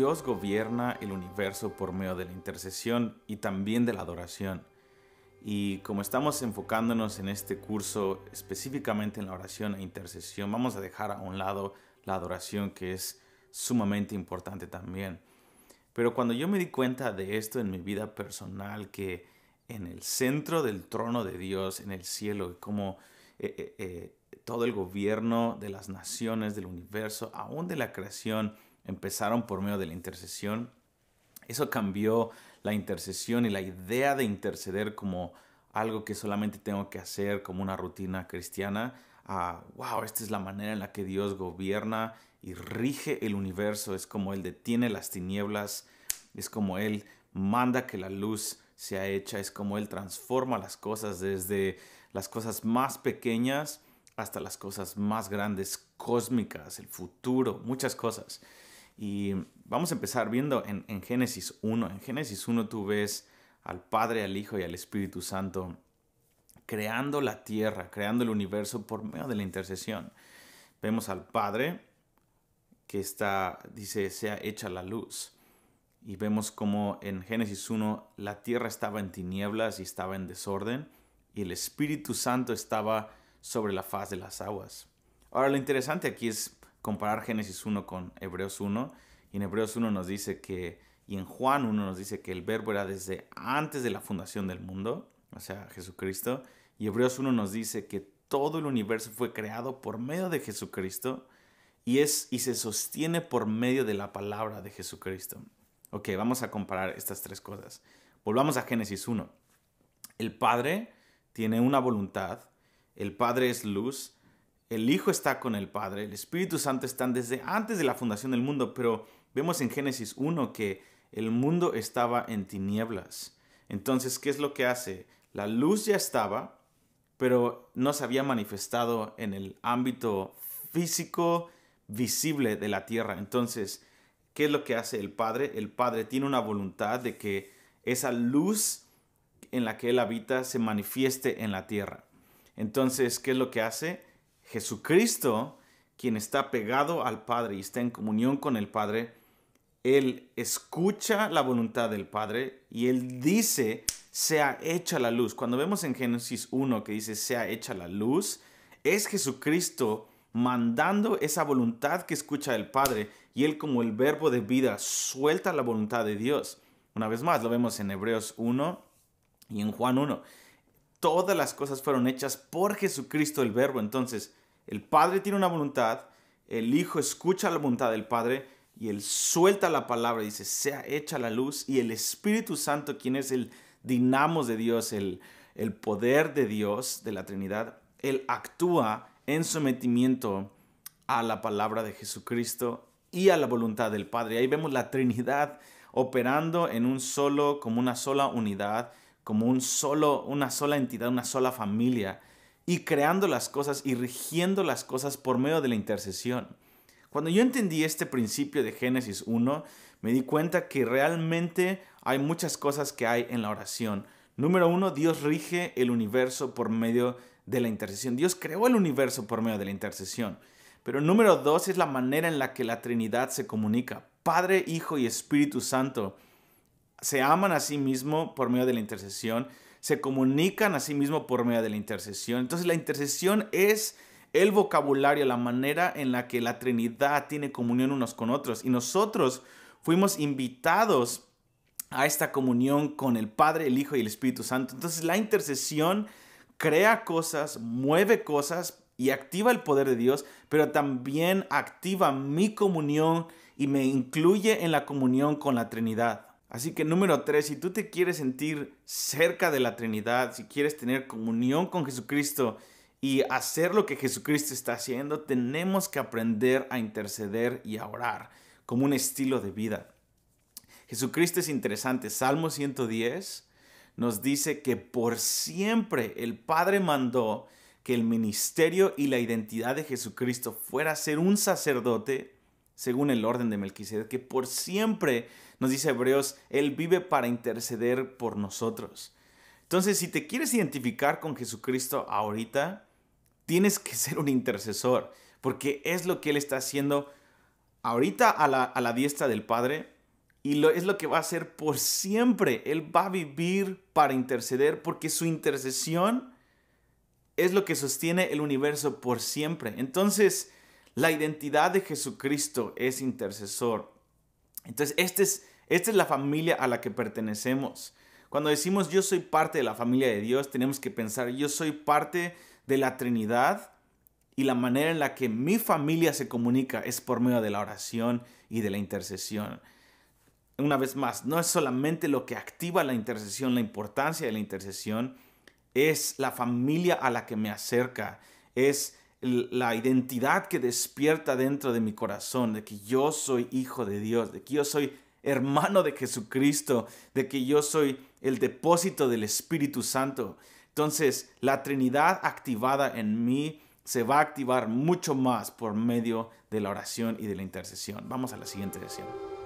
Dios gobierna el universo por medio de la intercesión y también de la adoración. Y como estamos enfocándonos en este curso específicamente en la oración e intercesión, vamos a dejar a un lado la adoración que es sumamente importante también. Pero cuando yo me di cuenta de esto en mi vida personal, que en el centro del trono de Dios, en el cielo, y como eh, eh, eh, todo el gobierno de las naciones, del universo, aún de la creación, empezaron por medio de la intercesión. Eso cambió la intercesión y la idea de interceder como algo que solamente tengo que hacer como una rutina cristiana. A, wow, esta es la manera en la que Dios gobierna y rige el universo. Es como Él detiene las tinieblas. Es como Él manda que la luz sea hecha. Es como Él transforma las cosas desde las cosas más pequeñas hasta las cosas más grandes, cósmicas, el futuro, muchas cosas. Y vamos a empezar viendo en, Génesis 1. En Génesis 1 tú ves al Padre, al Hijo y al Espíritu Santo creando la tierra, creando el universo por medio de la intercesión. Vemos al Padre que está, dice, sea hecha la luz. Y vemos como en Génesis 1 la tierra estaba en tinieblas y estaba en desorden y el Espíritu Santo estaba sobre la faz de las aguas. Ahora lo interesante aquí es comparar Génesis 1 con Hebreos 1. Y en Hebreos 1 nos dice que, y en Juan 1 nos dice que el verbo era desde antes de la fundación del mundo, o sea, Jesucristo. Y Hebreos 1 nos dice que todo el universo fue creado por medio de Jesucristo y, es, y se sostiene por medio de la palabra de Jesucristo. Ok, vamos a comparar estas tres cosas. Volvamos a Génesis 1. El Padre tiene una voluntad, el Padre es luz el Hijo está con el Padre, el Espíritu Santo están desde antes de la fundación del mundo, pero vemos en Génesis 1 que el mundo estaba en tinieblas. Entonces, ¿qué es lo que hace? La luz ya estaba, pero no se había manifestado en el ámbito físico visible de la tierra. Entonces, ¿qué es lo que hace el Padre? El Padre tiene una voluntad de que esa luz en la que Él habita se manifieste en la tierra. Entonces, ¿qué es lo que hace? Jesucristo, quien está pegado al Padre y está en comunión con el Padre, Él escucha la voluntad del Padre y Él dice, sea hecha la luz. Cuando vemos en Génesis 1 que dice, sea hecha la luz, es Jesucristo mandando esa voluntad que escucha el Padre y Él como el verbo de vida suelta la voluntad de Dios. Una vez más, lo vemos en Hebreos 1 y en Juan 1. Todas las cosas fueron hechas por Jesucristo el verbo. Entonces, el Padre tiene una voluntad, el Hijo escucha la voluntad del Padre y Él suelta la palabra, y dice, sea hecha la luz y el Espíritu Santo, quien es el dinamos de Dios, el, el poder de Dios, de la Trinidad, Él actúa en sometimiento a la palabra de Jesucristo y a la voluntad del Padre. Ahí vemos la Trinidad operando en un solo, como una sola unidad, como un solo, una sola entidad, una sola familia y creando las cosas y rigiendo las cosas por medio de la intercesión. Cuando yo entendí este principio de Génesis 1, me di cuenta que realmente hay muchas cosas que hay en la oración. Número uno, Dios rige el universo por medio de la intercesión. Dios creó el universo por medio de la intercesión. Pero número dos es la manera en la que la Trinidad se comunica. Padre, Hijo y Espíritu Santo se aman a sí mismo por medio de la intercesión se comunican a sí mismo por medio de la intercesión. Entonces la intercesión es el vocabulario, la manera en la que la Trinidad tiene comunión unos con otros. Y nosotros fuimos invitados a esta comunión con el Padre, el Hijo y el Espíritu Santo. Entonces la intercesión crea cosas, mueve cosas y activa el poder de Dios, pero también activa mi comunión y me incluye en la comunión con la Trinidad. Así que número tres, si tú te quieres sentir cerca de la Trinidad, si quieres tener comunión con Jesucristo y hacer lo que Jesucristo está haciendo, tenemos que aprender a interceder y a orar como un estilo de vida. Jesucristo es interesante. Salmo 110 nos dice que por siempre el Padre mandó que el ministerio y la identidad de Jesucristo fuera ser un sacerdote según el orden de Melquisedec, que por siempre, nos dice Hebreos, Él vive para interceder por nosotros. Entonces, si te quieres identificar con Jesucristo ahorita, tienes que ser un intercesor, porque es lo que Él está haciendo ahorita a la, diestra del Padre y lo, es lo que va a hacer por siempre. Él va a vivir para interceder, porque su intercesión es lo que sostiene el universo por siempre. Entonces, la identidad de Jesucristo es intercesor. Entonces, este es, esta es la familia a la que pertenecemos. Cuando decimos yo soy parte de la familia de Dios, tenemos que pensar yo soy parte de la Trinidad y la manera en la que mi familia se comunica es por medio de la oración y de la intercesión. Una vez más, no es solamente lo que activa la intercesión, la importancia de la intercesión, es la familia a la que me acerca, es la identidad que despierta dentro de mi corazón, de que yo soy hijo de Dios, de que yo soy hermano de Jesucristo, de que yo soy el depósito del Espíritu Santo. Entonces, la Trinidad activada en mí se va a activar mucho más por medio de la oración y de la intercesión. Vamos a la siguiente sesión.